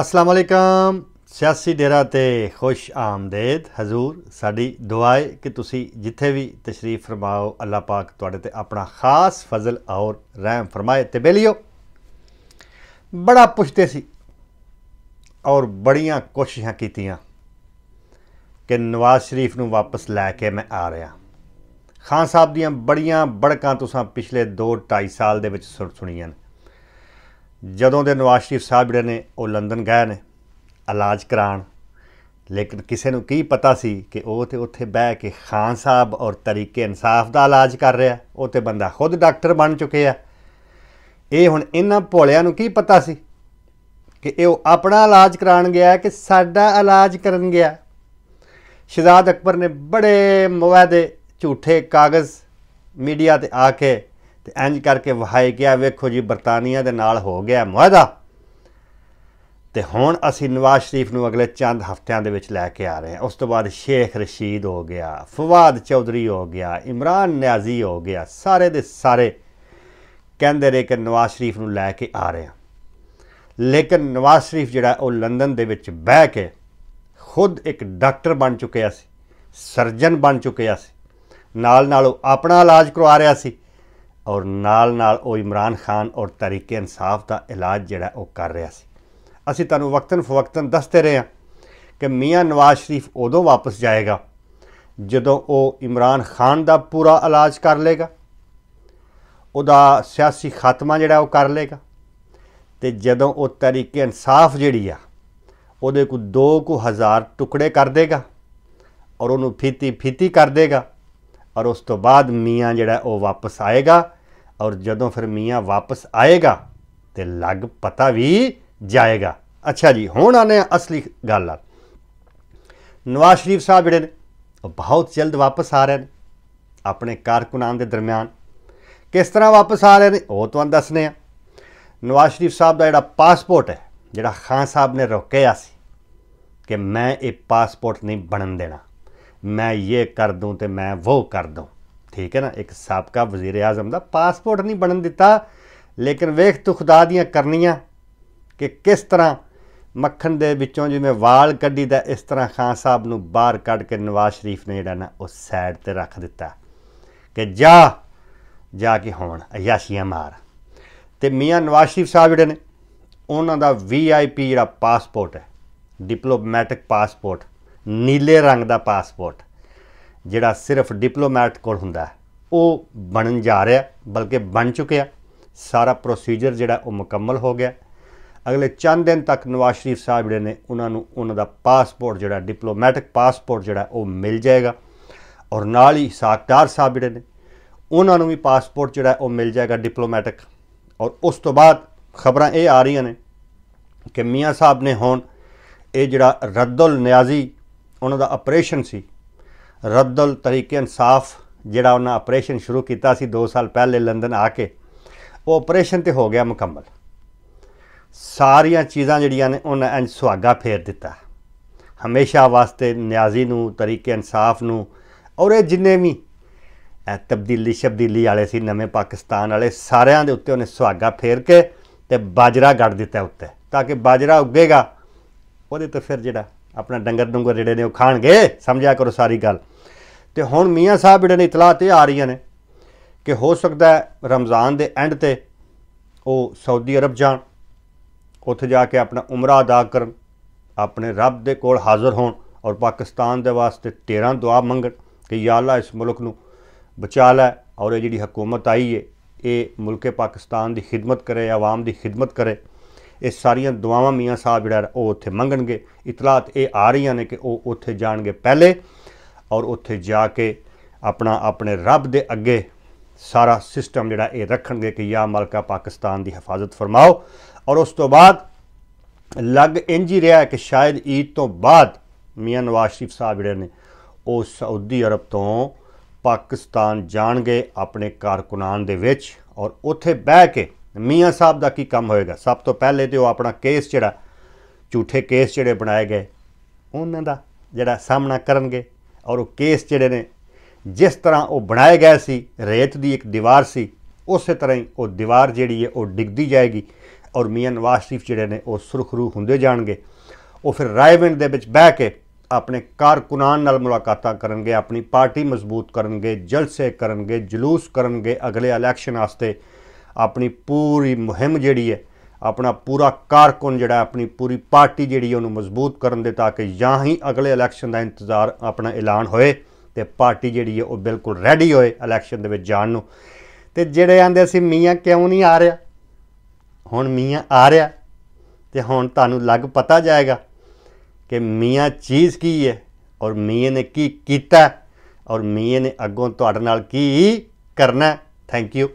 ਅਸਲਾਮ ਅਲੈਕਮ ਸਿਆਸੀ ਡੇਰਾ ਤੇ ਖੁਸ਼ ਆਮਦੇਦ ਹਜ਼ੂਰ ਸਾਡੀ ਦੁਆਏ ਕਿ ਤੁਸੀਂ ਜਿੱਥੇ ਵੀ ਤਸ਼ਰੀਫ ਫਰਮਾਓ ਅੱਲਾਹ ਪਾਕ ਤੁਹਾਡੇ ਤੇ ਆਪਣਾ ਖਾਸ ਫਜ਼ਲ ਔਰ ਰਹਿਮ ਫਰਮਾਏ ਤੇ ਬੇਲਿਓ ਬੜਾ ਪੁੱਛਦੇ ਸੀ ਔਰ ਬੜੀਆਂ ਕੋਸ਼ਿਸ਼ਾਂ ਕੀਤੀਆਂ ਕਿ ਨਵਾਜ਼ ਸ਼ਰੀਫ ਨੂੰ ਵਾਪਸ ਲੈ ਕੇ ਮੈਂ ਆ ਰਿਹਾ ਖਾਨ ਸਾਹਿਬ ਦੀਆਂ ਬੜੀਆਂ ਬੜਕਾਂ ਤੁਸੀਂ ਪਿਛਲੇ 2 2.5 ਸਾਲ ਦੇ ਵਿੱਚ ਸੁਣੀਆਂ ਨੇ ਜਦੋਂ ਦੇ ਨਵਾਜ਼ ਸ਼ਰੀਫ ਸਾਹਿਬ ਜਿਹੜੇ ਨੇ ਉਹ ਲੰਡਨ ਗਏ ਨੇ ਇਲਾਜ ਕਰਾਣ ਲੇਕਿਨ ਕਿਸੇ ਨੂੰ ਕੀ ਪਤਾ ਸੀ ਕਿ ਉਹ ਤੇ ਉੱਥੇ ਬਹਿ ਕੇ ਖਾਨ ਸਾਹਿਬ ਔਰ ਤਰੀਕੇ ਇਨਸਾਫ ਦਾ ਇਲਾਜ ਕਰ ਰਿਹਾ ਉਹ ਤੇ ਬੰਦਾ ਖੁਦ ਡਾਕਟਰ ਬਣ ਚੁੱਕਿਆ ਇਹ ਹੁਣ ਇਹਨਾਂ ਭੋਲਿਆਂ ਨੂੰ ਕੀ ਪਤਾ ਸੀ ਕਿ ਇਹ ਆਪਣਾ ਇਲਾਜ ਕਰਾਣ ਗਿਆ ਕਿ ਸਾਡਾ ਇਲਾਜ ਕਰਨ ਗਿਆ ਸ਼ਹਿਜ਼ਾਦ ਅਕਬਰ ਨੇ ਬੜੇ ਮਵਾਦੇ ਝੂਠੇ ਕਾਗਜ਼ ਮੀਡੀਆ ਤੇ ਆ ਕੇ ਤੇ ਇੰਜ ਕਰਕੇ ਵਹਾਇ ਗਿਆ ਵੇਖੋ ਜੀ ਬਰਤਾਨੀਆ ਦੇ ਨਾਲ ਹੋ ਗਿਆ ਮੁਆਹਦਾ ਤੇ ਹੁਣ ਅਸੀਂ ਨਵਾਜ਼ ਸ਼ਰੀਫ ਨੂੰ ਅਗਲੇ ਚੰਦ ਹਫ਼ਤਿਆਂ ਦੇ ਵਿੱਚ ਲੈ ਕੇ ਆ ਰਹੇ ਹਾਂ ਉਸ ਤੋਂ ਬਾਅਦ ਸ਼ੇਖ ਰਸ਼ੀਦ ਹੋ ਗਿਆ ਫਵਾਦ ਚੌਧਰੀ ਹੋ ਗਿਆ ਇਮਰਾਨ ਨਿਆਜ਼ੀ ਹੋ ਗਿਆ ਸਾਰੇ ਦੇ ਸਾਰੇ ਕਹਿੰਦੇ ਰਹੇ ਕਿ ਨਵਾਜ਼ ਸ਼ਰੀਫ ਨੂੰ ਲੈ ਕੇ ਆ ਰਹੇ ਹਾਂ ਲੇਕਿਨ ਨਵਾਜ਼ ਸ਼ਰੀਫ ਜਿਹੜਾ ਉਹ ਲੰਡਨ ਦੇ ਵਿੱਚ ਬਹਿ ਕੇ ਖੁਦ ਇੱਕ ਡਾਕਟਰ ਬਣ ਚੁੱਕਿਆ ਸੀ ਸਰਜਨ ਬਣ ਚੁੱਕਿਆ ਸੀ ਨਾਲ ਨਾਲ ਉਹ ਆਪਣਾ ਇਲਾਜ ਕਰਵਾ ਰਿਹਾ ਸੀ ਔਰ ਨਾਲ ਨਾਲ ਉਹ ਇਮਰਾਨ ਖਾਨ ਔਰ ਤਰੀਕੇ ਇਨਸਾਫ ਦਾ ਇਲਾਜ ਜਿਹੜਾ ਉਹ ਕਰ ਰਿਹਾ ਸੀ ਅਸੀਂ ਤੁਹਾਨੂੰ ਵਕਤਨ ਫਵਕਤਨ ਦੱਸਦੇ ਰਹੇ ਹਾਂ ਕਿ ਮੀਆਂ ਨਵਾਜ਼ ਸ਼ਰੀਫ ਉਦੋਂ ਵਾਪਸ ਜਾਏਗਾ ਜਦੋਂ ਉਹ ਇਮਰਾਨ ਖਾਨ ਦਾ ਪੂਰਾ ਇਲਾਜ ਕਰ ਲੇਗਾ ਉਹਦਾ ਸਿਆਸੀ ਖਾਤਮਾ ਜਿਹੜਾ ਉਹ ਕਰ ਲੇਗਾ ਤੇ ਜਦੋਂ ਉਹ ਤਰੀਕੇ ਇਨਸਾਫ ਜਿਹੜੀ ਆ ਉਹਦੇ ਕੋ 2 ਕੋ ਹਜ਼ਾਰ ਟੁਕੜੇ ਕਰ ਦੇਗਾ ਔਰ ਉਹਨੂੰ ਫੀਤੀ ਫੀਤੀ ਕਰ ਦੇਗਾ ਔਰ ਉਸ ਤੋਂ ਬਾਅਦ ਮੀਆਂ ਜਿਹੜਾ ਉਹ ਵਾਪਸ ਆਏਗਾ ਔਰ ਜਦੋਂ ਫਿਰ ਮੀਆਂ ਵਾਪਸ ਆਏਗਾ ਤੇ ਲੱਗ ਪਤਾ ਵੀ ਜਾਏਗਾ ਅੱਛਾ ਜੀ ਹੁਣ ਆਨੇ ਅਸਲੀ ਗੱਲ ਆ ਨਵਾਜ਼ ਸ਼ਰੀਫ ਸਾਹਿਬ ਜਿਹੜੇ ਨੇ ਉਹ ਬਹੁਤ ਜਲਦ ਵਾਪਸ ਆ ਰਹੇ ਨੇ ਆਪਣੇ ਕਾਰਕੁਨਾਂ ਦੇ ਦਰਮਿਆਨ ਕਿਸ ਤਰ੍ਹਾਂ ਵਾਪਸ ਆ ਰਹੇ ਨੇ ਉਹ ਤੁਹਾਨੂੰ ਦੱਸਨੇ ਆ ਨਵਾਜ਼ ਸ਼ਰੀਫ ਸਾਹਿਬ ਦਾ ਜਿਹੜਾ ਪਾਸਪੋਰਟ ਹੈ ਜਿਹੜਾ ਖਾਨ ਸਾਹਿਬ ਨੇ ਰੋਕਿਆ ਸੀ ਕਿ ਮੈਂ ਇਹ ਪਾਸਪੋਰਟ ਨਹੀਂ ਬਣਨ ਦੇਣਾ ਮੈਂ ਇਹ ਕਰ ਦੂੰ ਤੇ ਮੈਂ ਉਹ ਕਰ ਦੂੰ ਠੀਕ ਹੈ ਨਾ ਇੱਕ ਸਾਬਕਾ ਵਜ਼ੀਰ ਆਜ਼ਮ ਦਾ ਪਾਸਪੋਰਟ ਨਹੀਂ ਬਣਨ ਦਿੱਤਾ ਲੇਕਿਨ ਵੇਖ ਤੂੰ ਖੁਦਾ ਦੀਆਂ ਕਰਨੀਆਂ ਕਿ ਕਿਸ ਤਰ੍ਹਾਂ ਮੱਖਣ ਦੇ ਵਿੱਚੋਂ ਜਿਵੇਂ ਵਾਲ ਕੱਢੀ ਦਾ ਇਸ ਤਰ੍ਹਾਂ ਖਾਨ ਸਾਹਿਬ ਨੂੰ ਬਾਹਰ ਕੱਢ ਕੇ ਨਵਾਜ਼ ਸ਼ਰੀਫ ਨੇ ਜਿਹੜਾ ਨਾ ਉਹ ਸਾਈਡ ਤੇ ਰੱਖ ਦਿੱਤਾ ਕਿ ਜਾ ਜਾ ਕੇ ਹੋਣ ਅਯਾਸ਼ੀਆਂ ਮਾਰ ਤੇ ਮੀਆਂ ਨਵਾਜ਼ ਸ਼ਰੀਫ ਸਾਹਿਬ ਜਿਹੜੇ ਨੇ ਉਹਨਾਂ ਦਾ ਵੀਆਈਪੀ ਜਿਹੜਾ ਪਾਸਪੋਰਟ ਹੈ ਡਿਪਲੋਮੈਟਿਕ ਪਾਸਪੋਰਟ ਨੀਲੇ ਰੰਗ ਦਾ ਪਾਸਪੋਰਟ ਜਿਹੜਾ ਸਿਰਫ ਡਿਪਲੋਮੈਟ ਕੋਲ ਹੁੰਦਾ ਹੈ ਉਹ ਬਣਨ ਜਾ ਰਿਹਾ ਬਲਕਿ ਬਣ ਚੁੱਕਿਆ ਸਾਰਾ ਪ੍ਰੋਸੀਜਰ ਜਿਹੜਾ ਉਹ ਮੁਕੰਮਲ ਹੋ ਗਿਆ ਅਗਲੇ ਚੰਦ ਦਿਨ ਤੱਕ ਨਵਾਜ਼ ਸ਼ਰੀਫ ਸਾਹਿਬ ਜਿਹੜੇ ਨੇ ਉਹਨਾਂ ਨੂੰ ਉਹਨਾਂ ਦਾ ਪਾਸਪੋਰਟ ਜਿਹੜਾ ਡਿਪਲੋਮੈਟਿਕ ਪਾਸਪੋਰਟ ਜਿਹੜਾ ਉਹ ਮਿਲ ਜਾਏਗਾ ਔਰ ਨਾਲ ਹੀ ਸਾਖਦਾਰ ਸਾਹਿਬ ਜਿਹੜੇ ਨੇ ਉਹਨਾਂ ਨੂੰ ਵੀ ਪਾਸਪੋਰਟ ਜਿਹੜਾ ਉਹ ਮਿਲ ਜਾਏਗਾ ਡਿਪਲੋਮੈਟਿਕ ਔਰ ਉਸ ਤੋਂ ਬਾਅਦ ਖਬਰਾਂ ਇਹ ਆ ਰਹੀਆਂ ਨੇ ਕਿ ਮੀਆਂ ਸਾਹਿਬ ਨੇ ਹੁਣ ਇਹ ਜਿਹੜਾ ਰੱਦੁਲ ਨਿਆਜ਼ੀ ਉਹਨਾਂ ਦਾ ਆਪਰੇਸ਼ਨ ਸੀ ਰੱਦਲ ਤਰੀਕੇ ਇਨਸਾਫ ਜਿਹੜਾ ਉਹਨਾਂ ਆਪਰੇਸ਼ਨ ਸ਼ੁਰੂ ਕੀਤਾ ਸੀ 2 ਸਾਲ ਪਹਿਲੇ ਲੰਡਨ ਆ ਕੇ ਉਹ ਆਪਰੇਸ਼ਨ ਤੇ ਹੋ ਗਿਆ ਮੁਕੰਮਲ ਸਾਰੀਆਂ ਚੀਜ਼ਾਂ ਜਿਹੜੀਆਂ ਨੇ ਉਹਨਾਂ ਇੰਜ ਸੁਹਾਗਾ ਫੇਰ ਦਿੱਤਾ ਹਮੇਸ਼ਾ ਵਾਸਤੇ ਨਿਆਜ਼ੀ ਨੂੰ ਤਰੀਕੇ ਇਨਸਾਫ ਨੂੰ ਔਰ ਇਹ ਜਿੰਨੇ ਵੀ ਇਹ ਤਬਦੀਲੀ ਸ਼ਬਦੀਲੀ ਵਾਲੇ ਸੀ ਨਵੇਂ ਪਾਕਿਸਤਾਨ ਵਾਲੇ ਸਾਰਿਆਂ ਦੇ ਉੱਤੇ ਉਹਨੇ ਸੁਹਾਗਾ ਫੇਰ ਕੇ ਤੇ ਬਾਜਰਾ ਗੱਡ ਦਿੱਤਾ ਉੱਤੇ ਤਾਂ ਕਿ ਬਾਜਰਾ ਉੱਗੇਗਾ ਉਹਦੇ ਤੋਂ ਫਿਰ ਜਿਹੜਾ ਆਪਣਾ ਡੰਗਰ ਡੰਗਰ ਜਿਹੜੇ ਨੇ ਉਹ ਖਾਣਗੇ ਸਮਝਿਆ ਕਰੋ ਸਾਰੀ ਗੱਲ ਤੇ ਹੁਣ ਮੀਆਂ ਸਾਹਿਬ ਜਿਹੜੇ ਨੇ ਇਤਲਾਹ ਤੇ ਆ ਰਹੀਆਂ ਨੇ ਕਿ ਹੋ ਸਕਦਾ ਹੈ ਰਮਜ਼ਾਨ ਦੇ ਐਂਡ ਤੇ ਉਹ ਸਾਊਦੀ ਅਰਬ ਜਾਣ ਉੱਥੇ ਜਾ ਕੇ ਆਪਣਾ ਉਮਰਾ ਅਦਾ ਕਰਨ ਆਪਣੇ ਰੱਬ ਦੇ ਕੋਲ ਹਾਜ਼ਰ ਹੋਣ ਔਰ ਪਾਕਿਸਤਾਨ ਦੇ ਵਾਸਤੇ 13 ਦੁਆ ਮੰਗਣ ਕਿ ਯਾ ਅੱਲਾ ਇਸ ਮੁਲਕ ਨੂੰ ਬਚਾ ਲੈ ਔਰ ਇਹ ਜਿਹੜੀ ਹਕੂਮਤ ਆਈ ਏ ਇਹ ਮੁਲਕੇ ਪਾਕਿਸਤਾਨ ਦੀ ਖਿਦਮਤ ਕਰੇ ਆਵਾਮ ਦੀ ਖਿਦਮਤ ਕਰੇ ਇਹ ਸਾਰੀਆਂ ਦੁਆਵਾਂ ਮੀਆਂ ਸਾਹਿਬ ਜਿਹੜਾ ਉਹ ਉੱਥੇ ਮੰਗਣਗੇ ਇਤਲਾਤ ਇਹ ਆ ਰਹੀਆਂ ਨੇ ਕਿ ਉਹ ਉੱਥੇ ਜਾਣਗੇ ਪਹਿਲੇ ਔਰ ਉੱਥੇ ਜਾ ਕੇ ਆਪਣਾ ਆਪਣੇ ਰੱਬ ਦੇ ਅੱਗੇ ਸਾਰਾ ਸਿਸਟਮ ਜਿਹੜਾ ਇਹ ਰੱਖਣਗੇ ਕਿ ਯਾ ਮਲਕਾ ਪਾਕਿਸਤਾਨ ਦੀ ਹਿਫਾਜ਼ਤ ਫਰਮਾਓ ਔਰ ਉਸ ਤੋਂ ਬਾਅਦ ਲੱਗ ਇੰਜ ਹੀ ਰਿਹਾ ਕਿ ਸ਼ਾਇਦ ਈਦ ਤੋਂ ਬਾਅਦ ਮੀਆਂ ਨਵਾਜ਼ ਸ਼ਰੀਫ ਸਾਹਿਬ ਜਿਹੜੇ ਨੇ ਉਹ ਸਾਊਦੀ ਅਰਬ ਤੋਂ ਪਾਕਿਸਤਾਨ ਜਾਣਗੇ ਆਪਣੇ ਕਾਰਕੁਨਾਨ ਦੇ ਵਿੱਚ ਔਰ ਉੱਥੇ ਬਹਿ ਕੇ ਮੀਆਂ ਸਾਹਿਬ ਦਾ ਕੀ ਕੰਮ ਹੋਏਗਾ ਸਭ ਤੋਂ ਪਹਿਲੇ ਤੇ ਉਹ ਆਪਣਾ ਕੇਸ ਜਿਹੜਾ ਝੂਠੇ ਕੇਸ ਜਿਹੜੇ ਬਣਾਏ ਗਏ ਉਹਨਾਂ ਦਾ ਜਿਹੜਾ ਸਾਹਮਣਾ ਕਰਨਗੇ ਔਰ ਉਹ ਕੇਸ ਜਿਹੜੇ ਨੇ ਜਿਸ ਤਰ੍ਹਾਂ ਉਹ ਬਣਾਏ ਗਏ ਸੀ ਰੇਤ ਦੀ ਇੱਕ ਦੀਵਾਰ ਸੀ ਉਸੇ ਤਰ੍ਹਾਂ ਹੀ ਉਹ ਦੀਵਾਰ ਜਿਹੜੀ ਹੈ ਉਹ ਡਿੱਗਦੀ ਜਾਏਗੀ ਔਰ ਮੀਆਂ ਨਵਾਜ਼ ਸ਼ਰੀਫ ਜਿਹੜੇ ਨੇ ਉਹ ਸੁਰਖਰੂ ਹੁੰਦੇ ਜਾਣਗੇ ਉਹ ਫਿਰ ਰਾਇਵਿੰਡ ਦੇ ਵਿੱਚ ਬਹਿ ਕੇ ਆਪਣੇ ਕਾਰਕੁਨਾਨ ਨਾਲ ਮੁਲਾਕਾਤਾਂ ਕਰਨਗੇ ਆਪਣੀ ਪਾਰਟੀ ਮਜ਼ਬੂਤ ਕਰਨਗੇ ਜਲਸੇ ਕਰਨਗੇ ਜਲੂਸ ਕਰਨਗੇ ਅਗਲੇ ਇਲੈਕਸ਼ਨ ਵਾਸਤੇ ਆਪਣੀ ਪੂਰੀ ਮੁਹਿੰਮ ਜਿਹੜੀ ਹੈ ਆਪਣਾ ਪੂਰਾ ਕਾਰਕੁਨ ਜਿਹੜਾ ਆਪਣੀ ਪੂਰੀ ਪਾਰਟੀ ਜਿਹੜੀ ਉਹਨੂੰ ਮਜ਼ਬੂਤ ਕਰਨ ਦੇ ਤਾਂ ਕਿ ਜਾਂ ਹੀ ਅਗਲੇ ਇਲੈਕਸ਼ਨ ਦਾ ਇੰਤਜ਼ਾਰ ਆਪਣਾ ਐਲਾਨ ਹੋਏ ਤੇ ਪਾਰਟੀ ਜਿਹੜੀ ਹੈ ਉਹ ਬਿਲਕੁਲ ਰੈਡੀ ਹੋਏ ਇਲੈਕਸ਼ਨ ਦੇ ਵਿੱਚ ਜਾਣ ਨੂੰ ਤੇ ਜਿਹੜੇ ਆਂਦੇ ਸੀ ਮੀਆਂ ਕਿਉਂ ਨਹੀਂ ਆ ਰਿਹਾ ਹੁਣ ਮੀਆਂ ਆ ਰਿਹਾ ਤੇ ਹੁਣ ਤੁਹਾਨੂੰ ਲੱਗ ਪਤਾ ਜਾਏਗਾ ਕਿ ਮੀਆਂ ਚੀਜ਼ ਕੀ ਹੈ ਔਰ ਮੀਆਂ ਨੇ ਕੀ ਕੀਤਾ ਔਰ ਮੀਆਂ ਨੇ ਅੱਗੋਂ ਤੁਹਾਡੇ ਨਾਲ ਕੀ ਕਰਨਾ ਥੈਂਕ ਯੂ